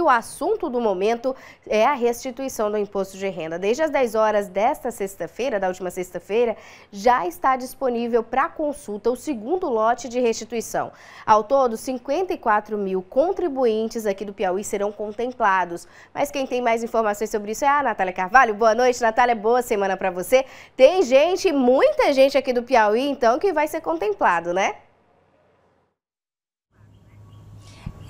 E o assunto do momento é a restituição do imposto de renda. Desde as 10 horas desta sexta-feira, da última sexta-feira, já está disponível para consulta o segundo lote de restituição. Ao todo, 54 mil contribuintes aqui do Piauí serão contemplados. Mas quem tem mais informações sobre isso é a Natália Carvalho. Boa noite, Natália. Boa semana para você. Tem gente, muita gente aqui do Piauí, então, que vai ser contemplado, né?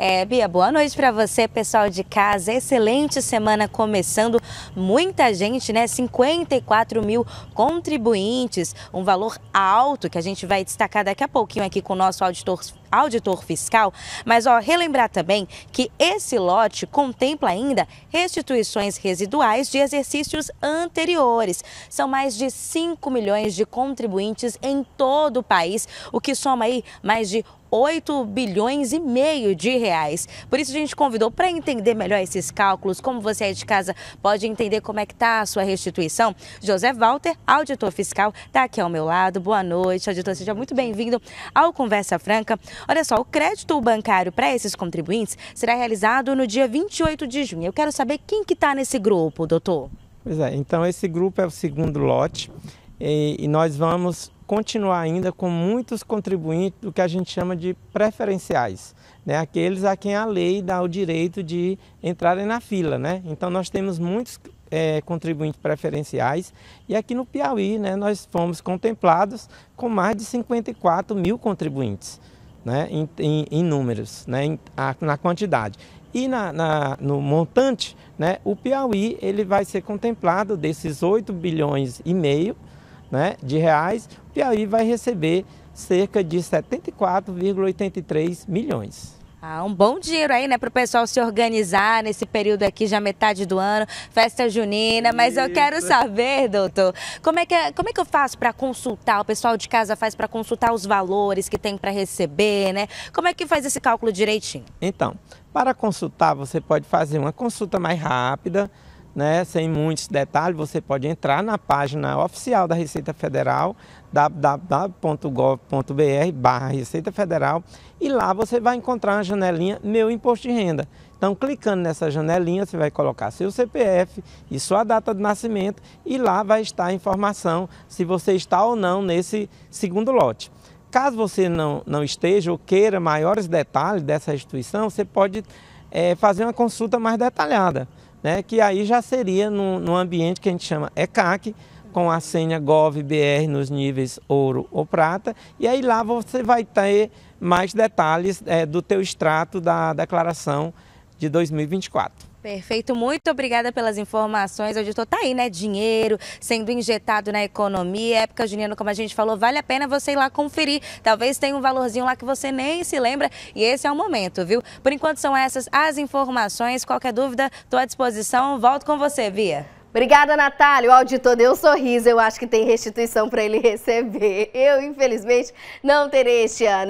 É, Bia, boa noite para você, pessoal de casa. Excelente semana começando. Muita gente, né? 54 mil contribuintes, um valor alto que a gente vai destacar daqui a pouquinho aqui com o nosso auditor auditor fiscal, mas ó, relembrar também que esse lote contempla ainda restituições residuais de exercícios anteriores. São mais de 5 milhões de contribuintes em todo o país, o que soma aí mais de 8 bilhões e meio de reais. Por isso a gente convidou para entender melhor esses cálculos, como você aí de casa pode entender como é que está a sua restituição. José Walter, auditor fiscal, está aqui ao meu lado. Boa noite, auditor, seja muito bem-vindo ao Conversa Franca. Olha só, o crédito bancário para esses contribuintes será realizado no dia 28 de junho. Eu quero saber quem que está nesse grupo, doutor. Pois é, então esse grupo é o segundo lote e, e nós vamos continuar ainda com muitos contribuintes do que a gente chama de preferenciais, né? aqueles a quem a lei dá o direito de entrarem na fila. Né? Então nós temos muitos é, contribuintes preferenciais e aqui no Piauí né, nós fomos contemplados com mais de 54 mil contribuintes né, em, em, em números, né, em, a, na quantidade. E na, na, no montante, né, o Piauí ele vai ser contemplado desses 8 bilhões e meio, né, de reais, o Piauí vai receber cerca de 74,83 milhões. Ah, um bom dinheiro aí, né, para o pessoal se organizar nesse período aqui, já metade do ano, festa junina. Mas eu quero saber, doutor, como é que, é, como é que eu faço para consultar? O pessoal de casa faz para consultar os valores que tem para receber, né? Como é que faz esse cálculo direitinho? Então, para consultar, você pode fazer uma consulta mais rápida né, sem muitos detalhes, você pode entrar na página oficial da Receita Federal, www.gov.br barra Receita Federal, e lá você vai encontrar a janelinha Meu Imposto de Renda. Então, clicando nessa janelinha, você vai colocar seu CPF e sua data de nascimento, e lá vai estar a informação se você está ou não nesse segundo lote. Caso você não, não esteja ou queira maiores detalhes dessa instituição, você pode é, fazer uma consulta mais detalhada né, que aí já seria num, ambiente que a gente chama ECAC, com a senha GOV-BR nos níveis ouro ou prata, e aí lá você vai ter mais detalhes é, do teu extrato da declaração de 2024. Perfeito, muito obrigada pelas informações. O editor tá aí, né? Dinheiro sendo injetado na economia. Época Juliano, como a gente falou, vale a pena você ir lá conferir. Talvez tenha um valorzinho lá que você nem se lembra. E esse é o momento, viu? Por enquanto são essas as informações. Qualquer dúvida, estou à disposição. Volto com você, via. Obrigada, Natália. O auditor deu um sorriso. Eu acho que tem restituição para ele receber. Eu, infelizmente, não terei este ano.